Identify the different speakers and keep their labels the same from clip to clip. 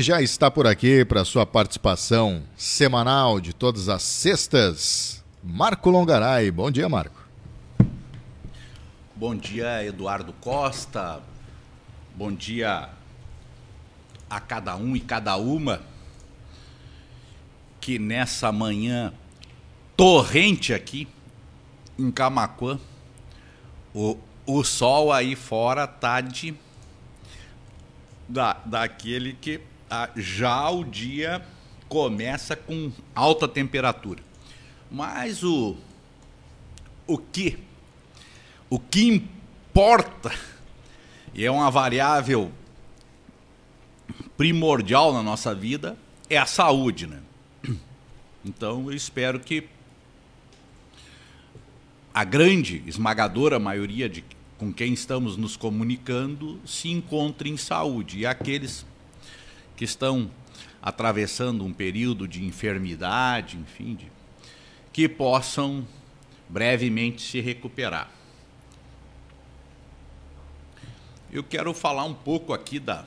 Speaker 1: já está por aqui para sua participação semanal de todas as sextas, Marco Longaray. Bom dia, Marco. Bom dia, Eduardo Costa. Bom dia a cada um e cada uma que nessa manhã torrente aqui em Camacuã, o, o sol aí fora tá de da, daquele que já o dia começa com alta temperatura. Mas o o que o que importa e é uma variável primordial na nossa vida é a saúde, né? Então eu espero que a grande, esmagadora maioria de com quem estamos nos comunicando se encontre em saúde e aqueles que estão atravessando um período de enfermidade, enfim, de, que possam brevemente se recuperar. Eu quero falar um pouco aqui da,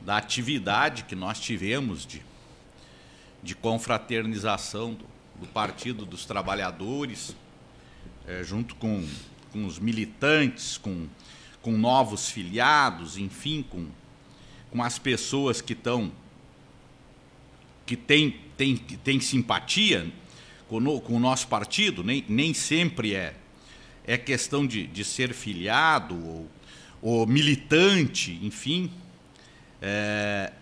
Speaker 1: da atividade que nós tivemos de, de confraternização do, do Partido dos Trabalhadores, é, junto com, com os militantes, com, com novos filiados, enfim, com com as pessoas que estão que tem, tem, tem simpatia com, com o nosso partido, nem, nem sempre é, é questão de, de ser filiado ou, ou militante, enfim. É,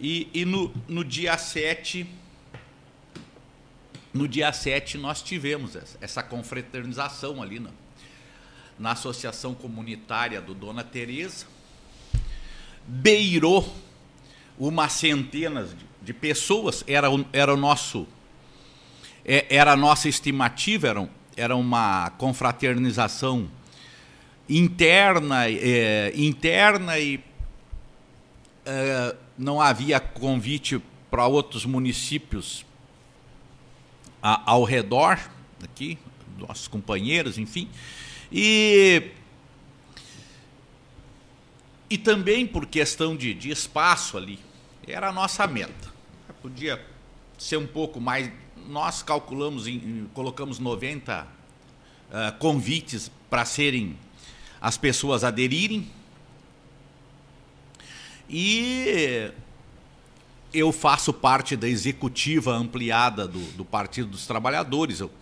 Speaker 1: e e no, no dia 7, no dia 7 nós tivemos essa, essa confraternização ali na, na Associação Comunitária do Dona Tereza, beirou uma centena de, de pessoas, era o, era o nosso é, era a nossa estimativa, era, era uma confraternização interna, é, interna e é, não havia convite para outros municípios a, ao redor, aqui, nossos companheiros, enfim. E e também por questão de, de espaço ali, era a nossa meta. Podia ser um pouco mais. Nós calculamos, em, colocamos 90 uh, ah, convites para serem as pessoas aderirem. E eu faço parte da executiva ampliada do, do Partido dos Trabalhadores. Eu,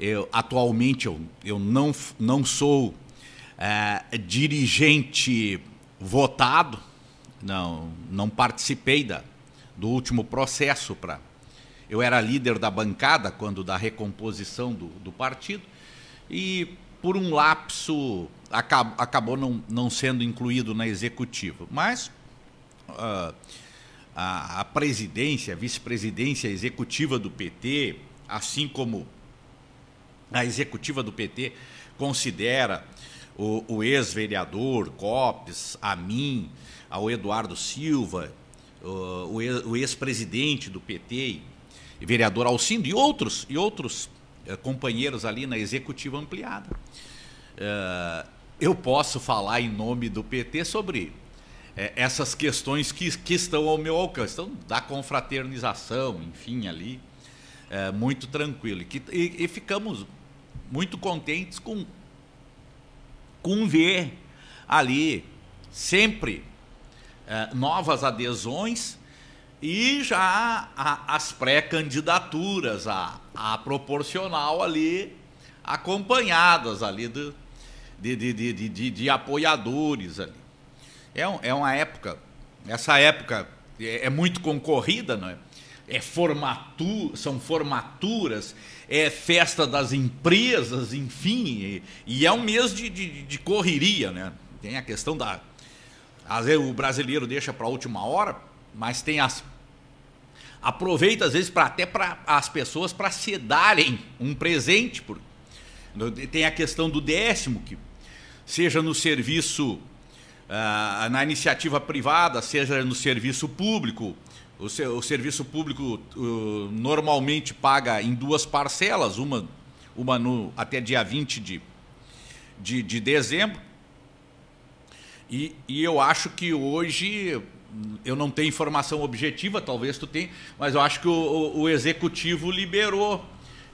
Speaker 1: eu, atualmente eu, eu não, não sou uh, dirigente votado, não, não participei da, do último processo para. Eu era líder da bancada quando da recomposição do, do partido e por um lapso acab, acabou não, não sendo incluído na executiva. Mas uh, a, a presidência, a vice-presidência executiva do PT, assim como a executiva do PT considera o, o ex-vereador Copes, a mim, ao Eduardo Silva, o, o ex-presidente do PT, vereador Alcindo e outros, e outros eh, companheiros ali na executiva ampliada. Eh, eu posso falar em nome do PT sobre eh, essas questões que, que estão ao meu alcance, então, da confraternização, enfim, ali, muito tranquilo. E, que, e, e ficamos muito contentes com conver ali sempre eh, novas adesões e já a, as pré-candidaturas a, a proporcional ali acompanhadas ali do, de, de, de, de, de, apoiadores ali. É, um, é uma época, essa época é, é muito concorrida, não é? é formatu, são formaturas, é festa das empresas, enfim. E, e é um mês de, de, de, correria, né? Tem a questão da. Às vezes o brasileiro deixa para a última hora, mas tem as. Aproveita, às vezes, para até para as pessoas para se darem um presente. Por, tem a questão do décimo, que seja no serviço, ah, na iniciativa privada, seja no serviço público o, o serviço público uh, normalmente paga em duas parcelas, uma, uma no, até dia 20 de, de, de dezembro. E, e eu acho que hoje eu não tenho informação objetiva, talvez tu tenha, mas eu acho que o, o, o executivo liberou,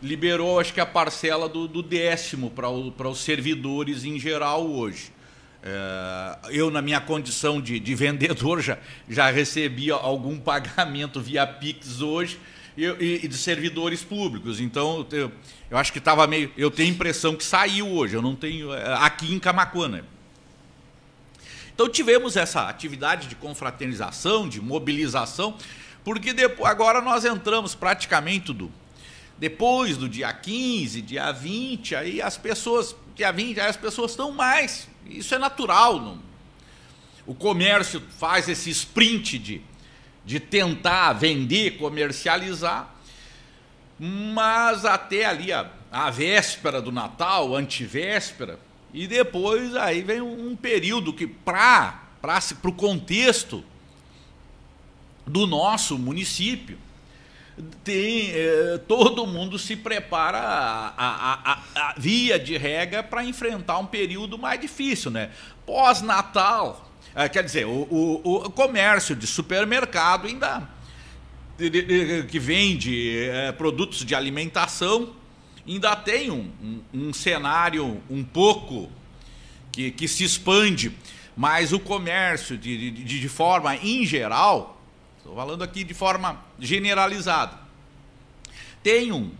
Speaker 1: liberou acho que a parcela do, do décimo para os servidores em geral hoje. É, eu, na minha condição de, de vendedor, já, já recebi algum pagamento via Pix hoje e, e de servidores públicos. Então, eu, eu acho que estava meio. Eu tenho a impressão que saiu hoje, eu não tenho. É, aqui em Camacuana. Né? Então, tivemos essa atividade de confraternização, de mobilização, porque depois, agora nós entramos praticamente do. Depois do dia 15, dia 20, aí as pessoas, dia 20, aí as pessoas estão mais isso é natural. Não? O comércio faz esse sprint de, de tentar vender, comercializar, mas até ali a, a véspera do Natal, antivéspera, e depois aí vem um período que, para o contexto do nosso município, tem eh, todo mundo se prepara a, a, a, a via de regra para enfrentar um período mais difícil, né? Pós-Natal, eh, quer dizer, o, o, o, comércio de supermercado ainda que vende eh, produtos de alimentação ainda tem um, um, um cenário um pouco que, que, se expande, mas o comércio de, de, de forma em geral Estou falando aqui de forma generalizada. Tem um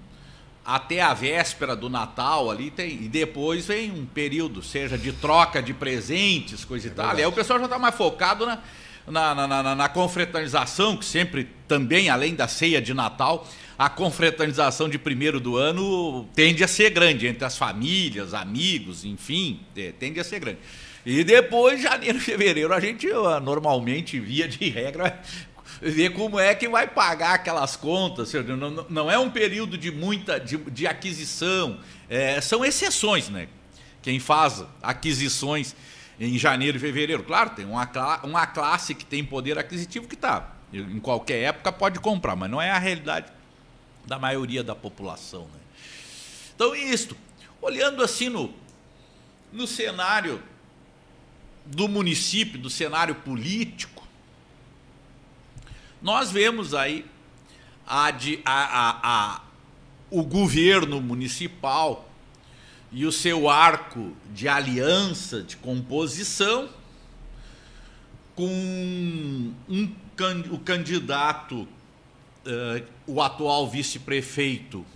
Speaker 1: até a véspera do Natal ali tem e depois vem um período, seja de troca de presentes, coisa é e tal. Aí o pessoal já está mais focado na, na, na, na, na, confraternização, que sempre também, além da ceia de Natal, a confraternização de primeiro do ano tende a ser grande, entre as famílias, amigos, enfim, é, tende a ser grande. E depois, janeiro, fevereiro, a gente normalmente, via de regra, ver como é que vai pagar aquelas contas. Não, não é um período de muita de, de aquisição. É, são exceções, né? Quem faz aquisições em janeiro e fevereiro, claro, tem uma, uma classe que tem poder aquisitivo que está. Em qualquer época pode comprar, mas não é a realidade da maioria da população. Né? Então, é isto. Olhando assim no, no cenário do município, do cenário político, nós vemos aí a, a, a, o governo municipal e o seu arco de aliança, de composição, com um, o candidato, uh, o atual vice-prefeito,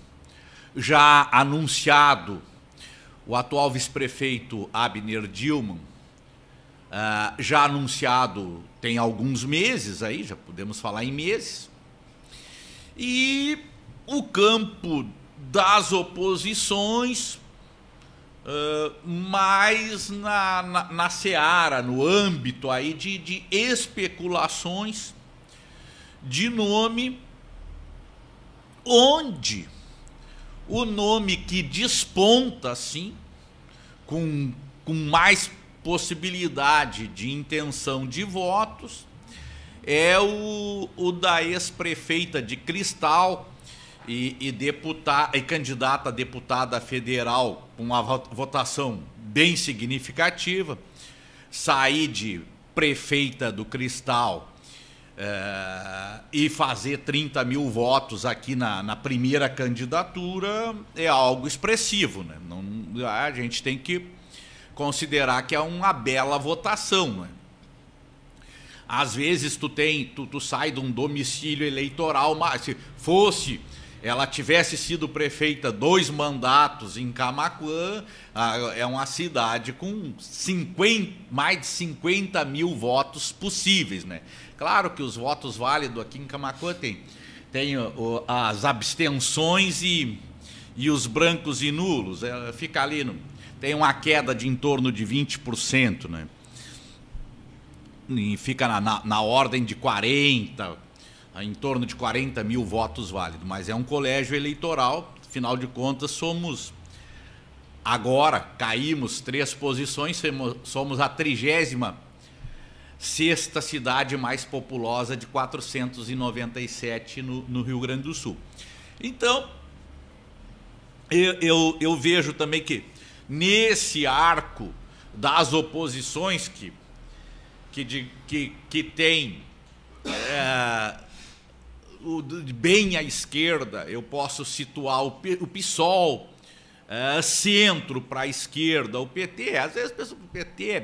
Speaker 1: já anunciado, o atual vice-prefeito Abner Dilman, uh, eh, já anunciado tem alguns meses aí, já podemos falar em meses. E o campo das oposições, uh, mais na, na, na, seara, no âmbito aí de, de especulações de nome, onde o nome que desponta assim, com, com mais possibilidade de intenção de votos é o, o da ex-prefeita de Cristal e, e, deputada, e candidata a deputada federal, com uma votação bem significativa, sair de prefeita do Cristal eh, e fazer 30 mil votos aqui na, na primeira candidatura é algo expressivo. Né? Não, a gente tem que considerar que é uma bela votação. Né? Às vezes tu tem, tu, tu sai de um domicílio eleitoral, mas se fosse ela tivesse sido prefeita dois mandatos em Camacuã, é uma cidade com 50, mais de 50 mil votos possíveis. Né? Claro que os votos válidos aqui em Camacuã tem, tem as abstenções e, e os brancos e nulos. É, fica ali no tem uma queda de em torno de 20%, né? E fica na, na, na ordem de 40, em torno de 40 mil votos válidos. Mas é um colégio eleitoral, afinal de contas, somos. Agora caímos três posições, somos a trigésima sexta cidade mais populosa de 497 no, no Rio Grande do Sul. Então, eu, eu, eu vejo também que nesse arco das oposições que, que, de, que, que tem é, o, bem à esquerda, eu posso situar o, o PSOL, é, centro para a esquerda, o PT. Às vezes que o PT é,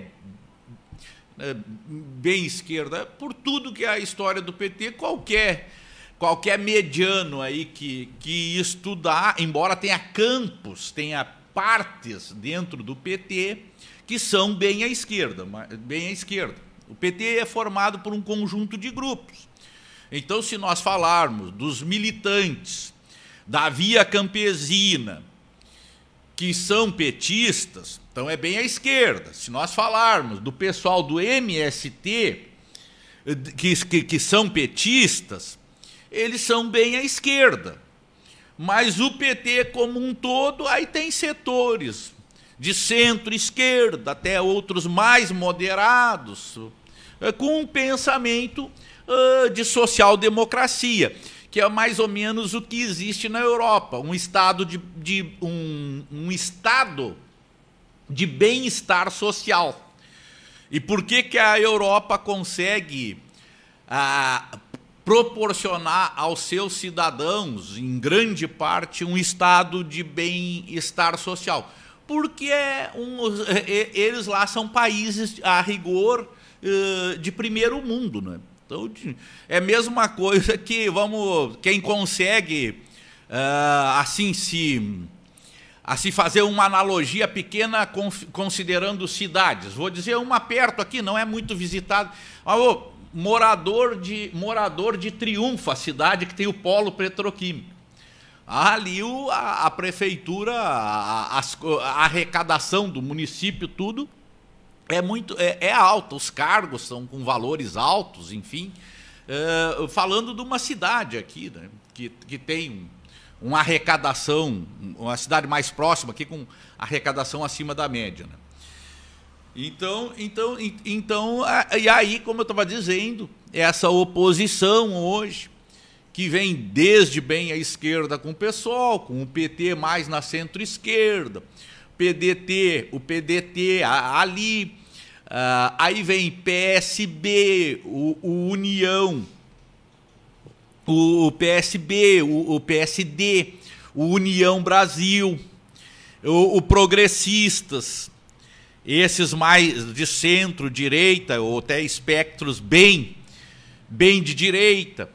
Speaker 1: é bem esquerda, por tudo que é a história do PT, qualquer qualquer mediano aí que, que estudar, embora tenha campos, tenha partes dentro do PT que são bem à esquerda, bem à esquerda. O PT é formado por um conjunto de grupos. Então, se nós falarmos dos militantes da Via Campesina, que são petistas, então é bem à esquerda. Se nós falarmos do pessoal do MST, eh, que, que, que são petistas, eles são bem à esquerda. Mas o PT como um todo, aí tem setores de centro-esquerda, até outros mais moderados, eh, com um pensamento ah, de social-democracia, que é mais ou menos o que existe na Europa, um estado de, de um, um estado de bem-estar social. E por que, que a Europa consegue ah, proporcionar aos seus cidadãos, em grande parte, um estado de bem-estar social. Porque é um, é, é, eles lá são países, a rigor, eh, de primeiro mundo. Né? Então, é a mesma coisa que vamos, quem consegue eh, assim se a se fazer uma analogia pequena considerando cidades. Vou dizer uma perto aqui, não é muito visitada. Mas, morador de, morador de Triunfa, cidade que tem o polo petroquímico. Ali o, a, a prefeitura, a, a, a, arrecadação do município, tudo é muito é, é alta. Os cargos são com valores altos, enfim. É, falando de uma cidade aqui, né, que, que tem uma arrecadação, uma cidade mais próxima aqui com arrecadação acima da média. Né? Então, então, então, e aí, como eu estava dizendo, é essa oposição hoje, que vem desde bem à esquerda com o PSOL, com o PT mais na centro-esquerda, PDT, o PDT ali, uh, aí vem PSB, o, o União, o, o PSB, o, o, PSD, o União Brasil, o Progressistas esses mais de centro, direita ou até espectros bem, bem de direita,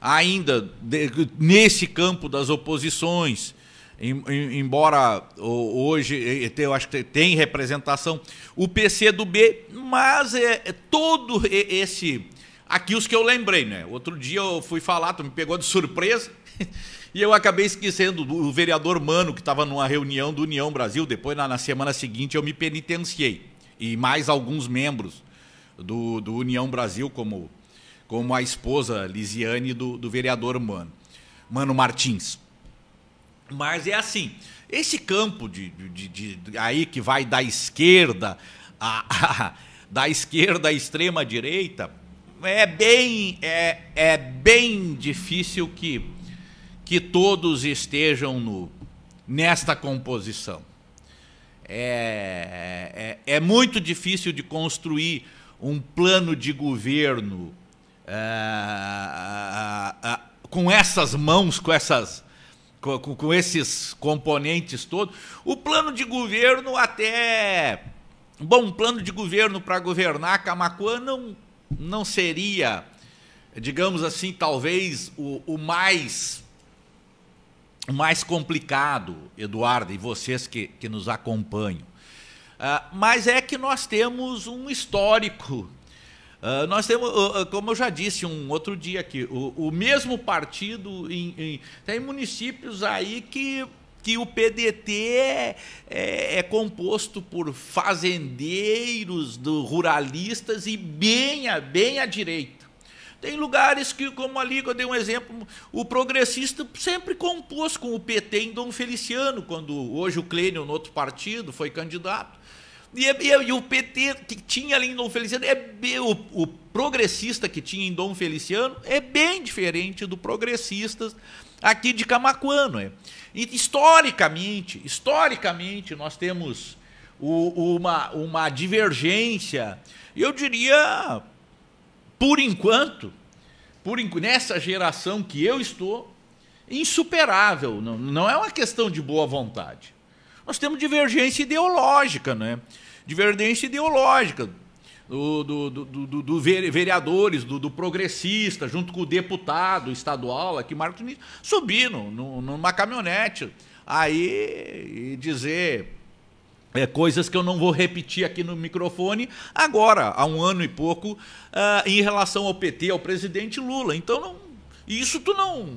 Speaker 1: ainda de, nesse campo das oposições, em, em, embora hoje eu acho que tem representação, o PC do B, mas é, é todo esse Aqui os que eu lembrei, né? Outro dia eu fui falar, tu me pegou de surpresa. e eu acabei esquecendo o vereador Mano, que estava numa reunião do União Brasil. Depois, na, na, semana seguinte, eu me penitenciei. E mais alguns membros do, do União Brasil, como, como a esposa Lisiane do, do vereador Mano, Mano Martins. Mas é assim, esse campo de, de, de, de aí que vai da esquerda a, a, da esquerda à extrema direita, é bem, é, é bem difícil que, que todos estejam no, nesta composição. É, é, é muito difícil de construir um plano de governo é, com essas mãos, com essas. Com, com, esses componentes todos. O plano de governo até. Bom, um plano de governo para governar Camacuã não não seria, digamos assim, talvez o, o mais o mais complicado, Eduardo, e vocês que, que nos acompanham. Uh, mas é que nós temos um histórico. Uh, nós temos, uh, como eu já disse um outro dia aqui, o, o mesmo partido em, em, tem municípios aí que que o PDT é, é, é, composto por fazendeiros, do ruralistas e bem a bem à direita. Tem lugares que, como ali, eu dei um exemplo, o progressista sempre compôs com o PT em Dom Feliciano, quando hoje o Clênio, no outro partido, foi candidato. E, é, e, é, e o PT que tinha ali em Dom Feliciano, é, o, o progressista que tinha em Dom Feliciano é bem diferente do progressista aqui de Camacuano. É. E, historicamente, historicamente, nós temos o, uma, uma divergência, eu diria, por enquanto, por nessa geração que eu estou, insuperável. Não, não é uma questão de boa vontade. Nós temos divergência ideológica, né? Divergência ideológica do, do, do, do, do vereadores, do, do, progressista, junto com o deputado estadual aqui, Marcos Diniz, subir no, numa caminhonete aí e dizer é, coisas que eu não vou repetir aqui no microfone agora, há um ano e pouco, uh, em relação ao PT, ao presidente Lula. Então, não, isso tu não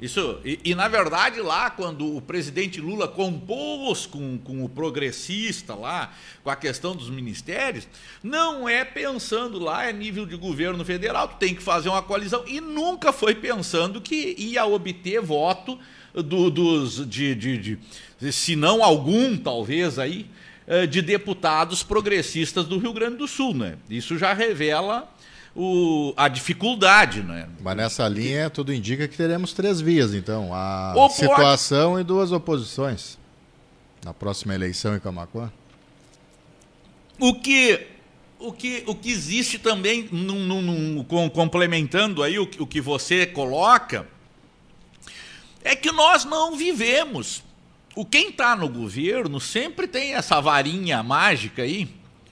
Speaker 1: isso, e, e, na verdade, lá quando o presidente Lula compôs com, com o progressista lá, com a questão dos ministérios, não é pensando lá, é nível de governo federal, tem que fazer uma coalizão, e nunca foi pensando que ia obter voto do, dos, de, de, de, se não algum, talvez aí, eh, de deputados progressistas do Rio Grande do Sul, né? Isso já revela o, a dificuldade, né? Mas nessa linha tudo indica que teremos três vias, então. A situação e duas oposições. Na próxima eleição em Camacuã. O que o que, o que existe também, num, num, num, com, complementando aí o, o, que você coloca, é que nós não vivemos. O quem está no governo sempre tem essa varinha mágica aí.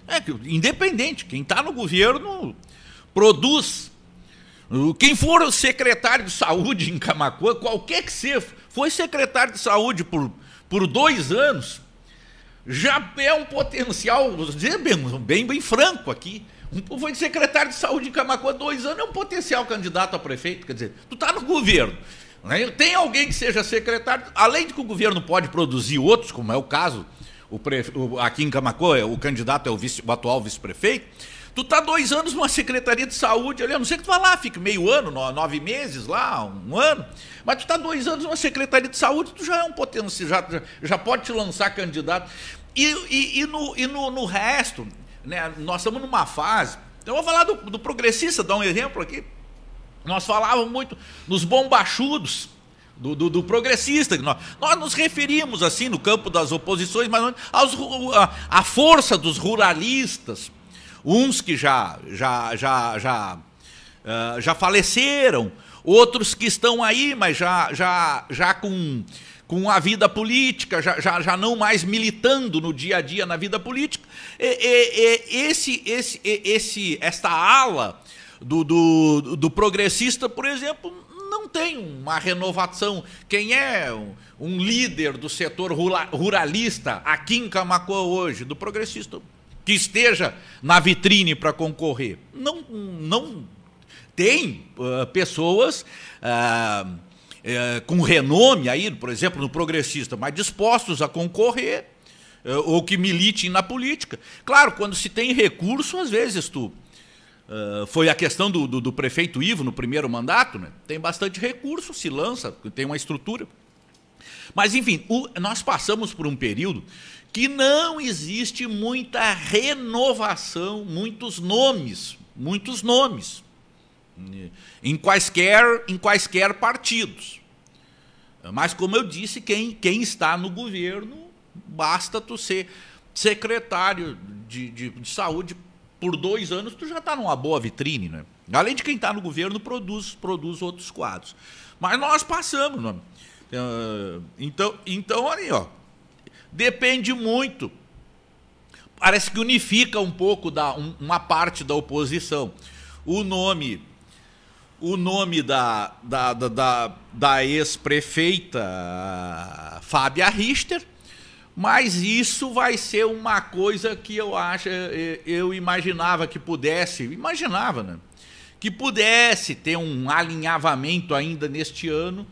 Speaker 1: É, independente, quem está no governo produz. Quem for o secretário de saúde em Camacoa, qualquer que seja, foi secretário de saúde por, por dois anos, já é um potencial, vou dizer bem, bem, bem franco aqui, um, foi secretário de saúde em Camacoa dois anos, é um potencial candidato a prefeito, quer dizer, tu está no governo, né? tem alguém que seja secretário, além de que o governo pode produzir outros, como é o caso, o aqui em Camacoa, é, o candidato é o, vice, o atual vice-prefeito, Tu tá dois anos numa Secretaria de Saúde, olha, não sei que tu vai lá, fica meio ano, nove meses lá, um ano, mas tu tá dois anos numa Secretaria de Saúde, tu já é um potencial, já, já pode te lançar candidato. E, e, e no, e no, no resto, né, nós estamos numa fase. Então eu vou falar do, do progressista, dar um exemplo aqui. Nós falávamos muito nos bombachudos. Do, do, do, progressista. Nós, nós nos referimos, assim, no campo das oposições, mas aos, a, a força dos ruralistas, Uns que já, já, já, já, uh, já faleceram, outros que estão aí, mas já, já, já com, com a vida política, já, já, já não mais militando no dia a dia na vida política. E, e, e, esse, esse, esse, esta ala do, do, do progressista, por exemplo, não tem uma renovação. Quem é um líder do setor ruralista aqui em Camacoa hoje, do progressista? que esteja na vitrine para concorrer. Não, não tem uh, pessoas uh, uh, com renome aí, por exemplo, no progressista, mas dispostos a concorrer eh, ou que militem na política. Claro, quando se tem recurso, às vezes tu Uh, foi a questão do, do, do, prefeito Ivo no primeiro mandato, né? tem bastante recurso, se lança, tem uma estrutura. Mas, enfim, o, nós passamos por um período que não existe muita renovação, muitos nomes, muitos nomes em quaisquer, em quaisquer partidos. Mas como eu disse, quem, quem está no governo, basta tu ser secretário de, de, de saúde por dois anos, tu já está numa boa vitrine, né? Além de quem está no governo, produz, produz outros quadros. Mas nós passamos, né? Então, então, olha aí, ó. Depende muito. Parece que unifica um pouco da, um, uma parte da oposição. O nome o nome da, da, da, da, da ex-prefeita Fábia Richter, mas isso vai ser uma coisa que eu acho, eh, eh, eu imaginava que pudesse, imaginava, né? Que pudesse ter um alinhavamento ainda neste ano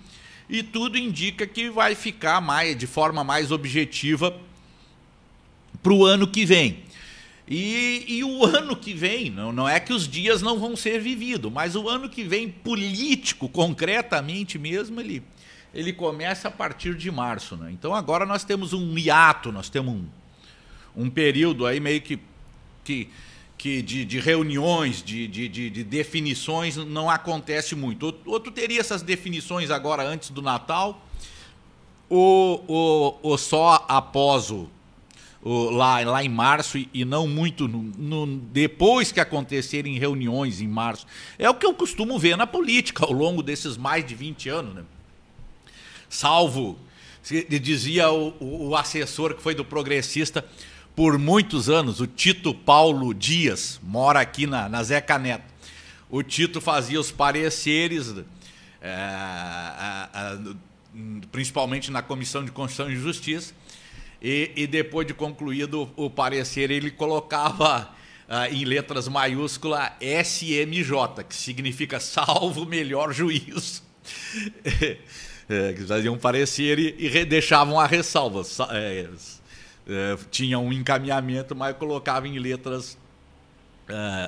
Speaker 1: e tudo indica que vai ficar mais, de forma mais objetiva para o ano que vem. E, e, o ano que vem, não, não é que os dias não vão ser vividos, mas o ano que vem, político, concretamente mesmo, ele, ele começa a partir de março. Né? Então agora nós temos um hiato, nós temos um, um período aí meio que, que que de, de reuniões, de, de, de, definições, não acontece muito. Ou, tu teria essas definições agora antes do Natal, ou, ou, ou só após o, o, lá, lá em março e, e não muito no, no, depois que acontecerem reuniões em março. É o que eu costumo ver na política ao longo desses mais de 20 anos. Né? Salvo, dizia o, o, o assessor que foi do progressista, por muitos anos, o Tito Paulo Dias, mora aqui na, na Zeca Neto. O Tito fazia os pareceres, é, a, a, principalmente na Comissão de Constituição e Justiça, e, e depois de concluído o, parecer, ele colocava ah, em letras maiúsculas SMJ, que significa salvo melhor juízo. é, que faziam parecer e, e deixavam a ressalva. É, é, tinha um encaminhamento, mas colocava em letras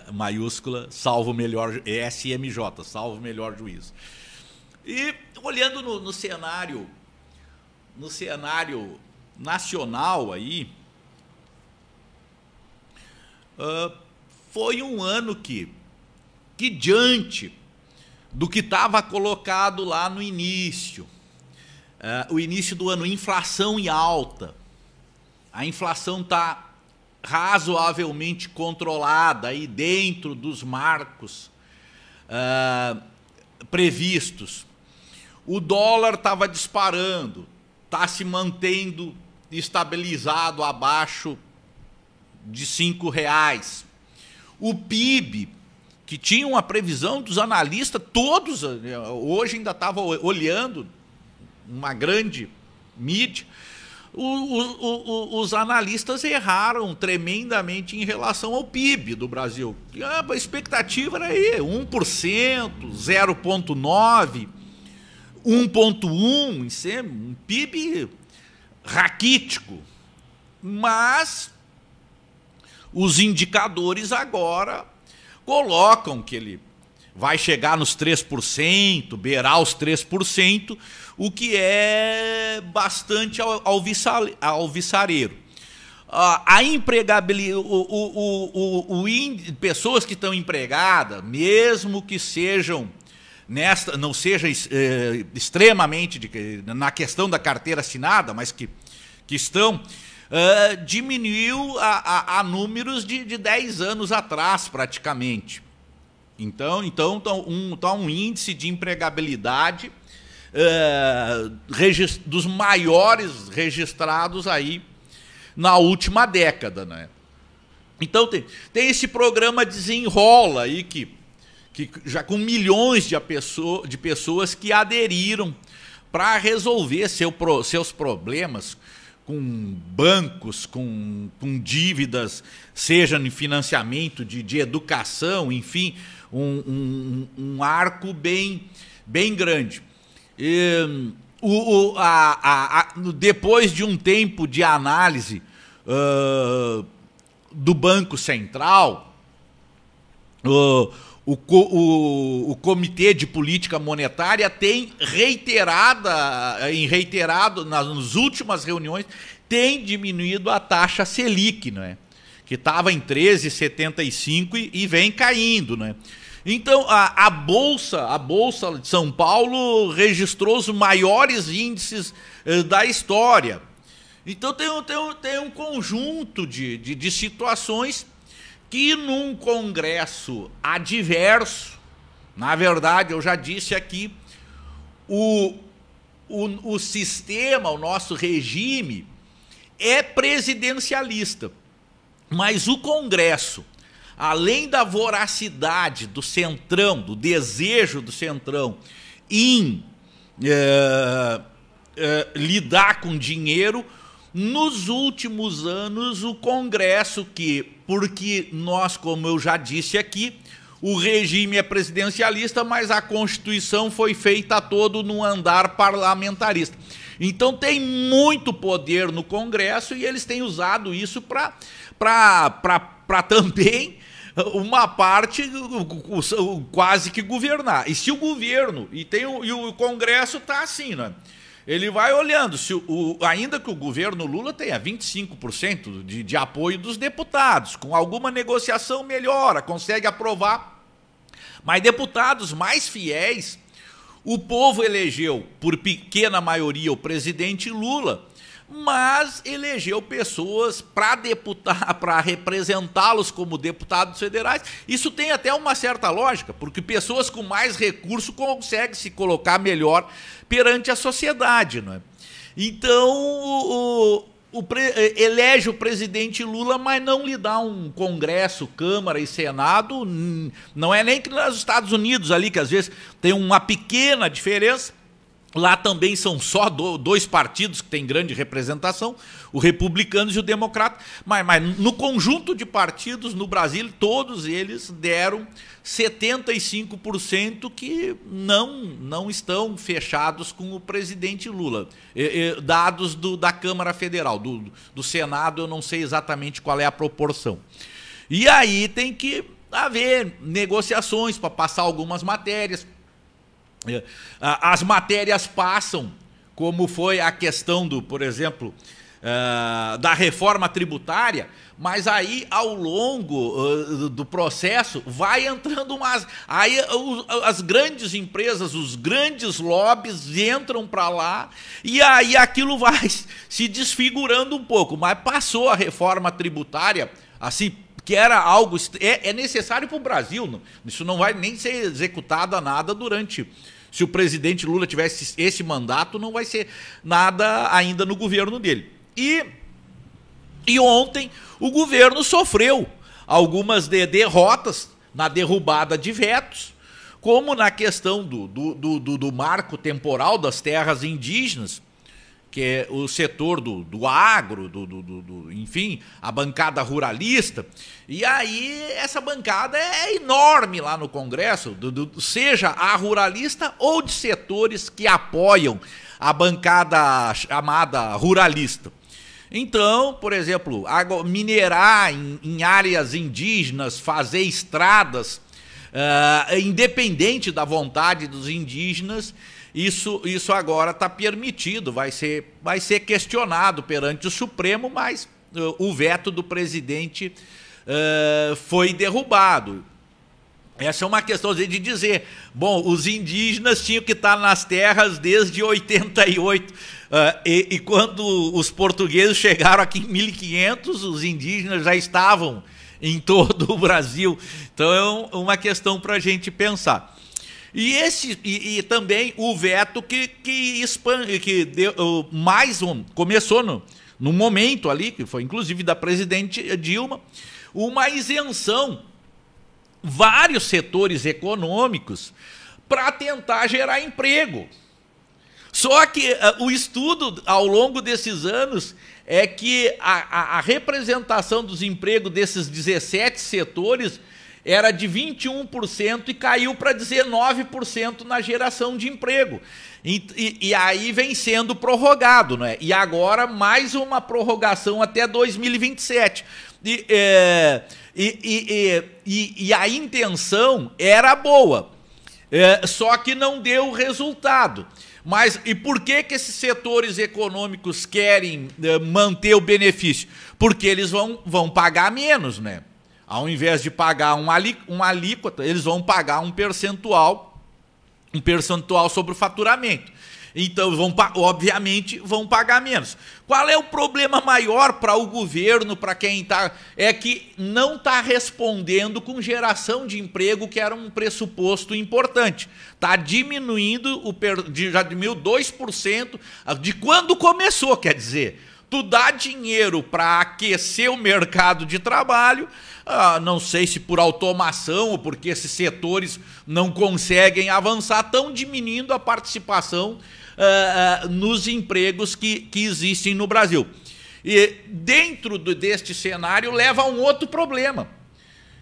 Speaker 1: uh, maiúscula, salvo melhor, é, SMJ, salvo melhor juiz. E olhando no, no cenário, no cenário nacional aí, uh, foi um ano que, que diante do que estava colocado lá no início, uh, o início do ano, inflação em alta, a inflação está razoavelmente controlada e dentro dos marcos uh, previstos. O dólar estava disparando, está se mantendo estabilizado abaixo de cinco reais. O PIB, que tinha uma previsão dos analistas, todos eh, hoje ainda estava olhando uma grande mídia, o, o, os analistas erraram tremendamente em relação ao PIB do Brasil. Ah, a expectativa era aí, 1%, 0,9%, 1,1%, um PIB raquítico. Mas os indicadores agora colocam que ele vai chegar nos 3%, beirar os 3%, o que é bastante alviçareiro. Ah, a empregabilidade, o, o, o, o, pessoas que estão empregadas, mesmo que sejam nesta, não seja eh, extremamente de, na questão da carteira assinada, mas que, que estão, eh, diminuiu a, a, a números de, de 10 anos atrás, praticamente. Então, então tá um, tá um índice de empregabilidade eh, dos maiores registrados aí na última década, né? Então tem, tem esse programa desenrola aí que, que já com milhões de, pessoa, de pessoas que aderiram para resolver seu, seus problemas com bancos, com, com dívidas, seja em financiamento de, de educação, enfim, um, um, um arco bem, bem grande. E, o, o, a, a, a, depois de um tempo de análise uh, do Banco Central, uh, o, o, o, Comitê de Política Monetária tem reiterada, em reiterado, nas, nas últimas reuniões, tem diminuído a taxa Selic, né? que estava em 13,75 e, e vem caindo. Né? Então, a, a, Bolsa, a Bolsa de São Paulo registrou os maiores índices eh, da história. Então tem, tem, tem um conjunto de, de, de situações que num congresso adverso, na verdade, eu já disse aqui, o, o, o sistema, o nosso regime é presidencialista. Mas o Congresso, além da voracidade do centrão, do desejo do centrão em é, é, lidar com dinheiro, nos últimos anos, o Congresso, que, porque nós, como eu já disse aqui, o regime é presidencialista, mas a Constituição foi feita todo no andar parlamentarista. Então tem muito poder no Congresso e eles têm usado isso para também uma parte quase que governar. E se o governo e, tem, e o Congresso está assim, é? Ele vai olhando, se o, ainda que o governo Lula tenha 25% de, de apoio dos deputados, com alguma negociação melhora, consegue aprovar. Mas deputados mais fiéis, o povo elegeu por pequena maioria o presidente Lula mas elegeu pessoas para deputar, para representá-los como deputados federais. Isso tem até uma certa lógica, porque pessoas com mais recurso conseguem se colocar melhor perante a sociedade, não é? Então, o, o eh, elege o presidente Lula, mas não lhe dá um Congresso, Câmara e Senado. Não é nem que nos Estados Unidos ali, que às vezes tem uma pequena diferença, Lá também são só dois partidos que têm grande representação, o republicano e o Democrata, mas, mas, no conjunto de partidos no Brasil, todos eles deram 75% que não, não estão fechados com o presidente Lula. dados do, da Câmara Federal, do, do Senado, eu não sei exatamente qual é a proporção. E aí tem que haver negociações para passar algumas matérias, é, as matérias passam, como foi a questão do, por exemplo, é, da reforma tributária, mas aí ao longo é, do processo vai entrando umas. Aí as grandes empresas, os grandes lobbies entram para lá e aí aquilo vai se desfigurando um pouco. Mas passou a reforma tributária, assim, que era algo é, é necessário para o Brasil. Não, isso não vai nem ser executado a nada durante. Se o presidente Lula tivesse esse mandato, não vai ser nada ainda no governo dele. E, e ontem o governo sofreu algumas de derrotas na derrubada de vetos, como na questão do, do, do, do marco temporal das terras indígenas que é o setor do, do agro, do, do, do, enfim, a bancada ruralista. E aí essa bancada é, é enorme lá no Congresso, seja a ruralista ou de setores que apoiam a bancada chamada ruralista. Então, por exemplo, minerar em, em áreas indígenas, fazer estradas, uh, independente da vontade dos indígenas, isso, isso agora está permitido, vai ser, vai ser questionado perante o Supremo, mas uh, o veto do presidente uh, foi derrubado. Essa é uma questão de dizer, bom, os indígenas tinham que estar nas terras desde 88, uh, eh, e, e quando os portugueses chegaram aqui em 1500, os indígenas já estavam em todo o Brasil. Então é um, uma questão para a gente pensar. E, esse, e, e também o veto que, que, expande, que deu mais um, começou no, no momento ali, que foi inclusive da presidente Dilma, uma isenção, vários setores econômicos, para tentar gerar emprego. Só que uh, o estudo ao longo desses anos é que a, a, a representação dos empregos desses 17 setores era de 21% e caiu para 19% na geração de emprego. E, e, e, aí vem sendo prorrogado, né? E agora mais uma prorrogação até 2027. E, é, e, e, e, a intenção era boa, é, só que não deu resultado. Mas e por que, que esses setores econômicos querem é, manter o benefício? Porque eles vão, vão pagar menos, né? Ao invés de pagar um uma alíquota, eles vão pagar um percentual, um percentual sobre o faturamento. Então, vão, obviamente, vão pagar menos. Qual é o problema maior para o governo, para quem está. É que não está respondendo com geração de emprego, que era um pressuposto importante. Está diminuindo, o per... já diminuiu 2% ah, de quando começou, quer dizer. Tu dá dinheiro para aquecer o mercado de trabalho ah, não sei se por automação ou porque esses setores não conseguem avançar, estão diminuindo a participação ah, ah, nos empregos que, que existem no Brasil. E dentro do, deste cenário leva a um outro problema,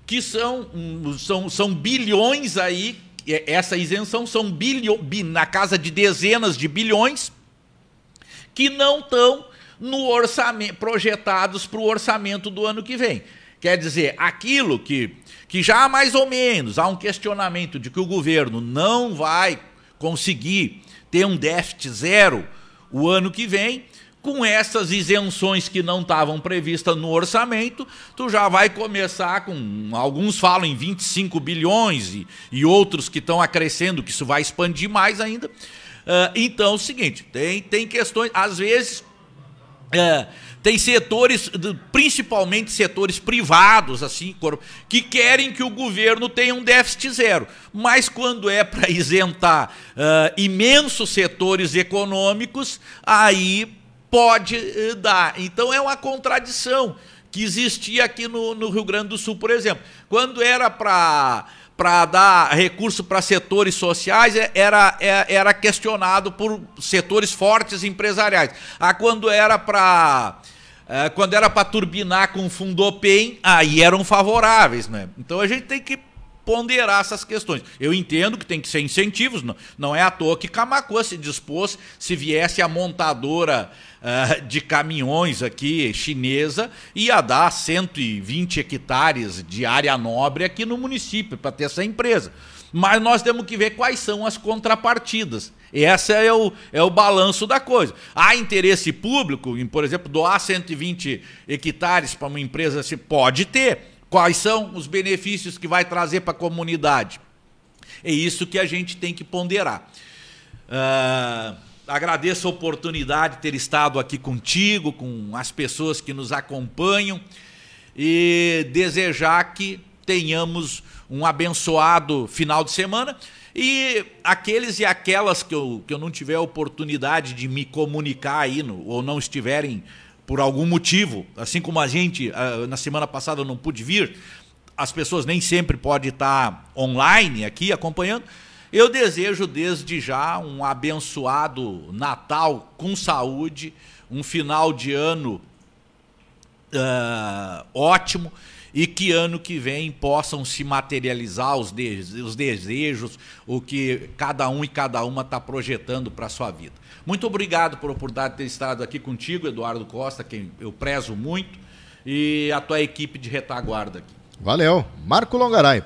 Speaker 1: que são, hum, são, são bilhões aí, essa isenção são bilho, na casa de dezenas de bilhões, que não estão no orçamento, projetados para o orçamento do ano que vem. Quer dizer, aquilo que, que já há mais ou menos há um questionamento de que o governo não vai conseguir ter um déficit zero o ano que vem, com essas isenções que não estavam previstas no orçamento, tu já vai começar com. Alguns falam em 25 bilhões e, e outros que estão acrescendo que isso vai expandir mais ainda. Uh, então, é o seguinte: tem, tem questões, às vezes. Uh, tem setores, principalmente setores privados, assim, que querem que o governo tenha um déficit zero. Mas quando é para isentar uh, imensos setores econômicos, aí pode uh, dar. Então é uma contradição que existia aqui no, no Rio Grande do Sul, por exemplo. Quando era para para dar recurso para setores sociais é, era, é, era questionado por setores fortes empresariais. Ah, quando era para ah, quando era para turbinar com fundo open, aí eram favoráveis, né? Então a gente tem que ponderar essas questões. Eu entendo que tem que ser incentivos, não, não é à toa que Camacuã se dispôs, se viesse a montadora uh, de caminhões aqui, chinesa, ia dar 120 hectares de área nobre aqui no município para ter essa empresa. Mas nós temos que ver quais são as contrapartidas. Esse é o, é o balanço da coisa. Há interesse público em, por exemplo, doar 120 hectares para uma empresa? Se pode ter. Quais são os benefícios que vai trazer para a comunidade? É isso que a gente tem que ponderar. Uh, agradeço a oportunidade de ter estado aqui contigo, com as pessoas que nos acompanham, e desejar que tenhamos um abençoado final de semana. E aqueles e aquelas que eu, que eu não tiver oportunidade de me comunicar aí, no, ou não estiverem por algum motivo, assim como a gente ah, na semana passada não pude vir, as pessoas nem sempre podem estar online aqui acompanhando. Eu desejo desde já um abençoado Natal com saúde, um final de ano uh, ótimo e que ano que vem possam se materializar os, de os desejos, o que cada um e cada uma está projetando para a sua vida. Muito obrigado por oportunidade de ter estado aqui contigo, Eduardo Costa, quem eu prezo muito, e a tua equipe de retaguarda aqui. Valeu. Marco Longaray.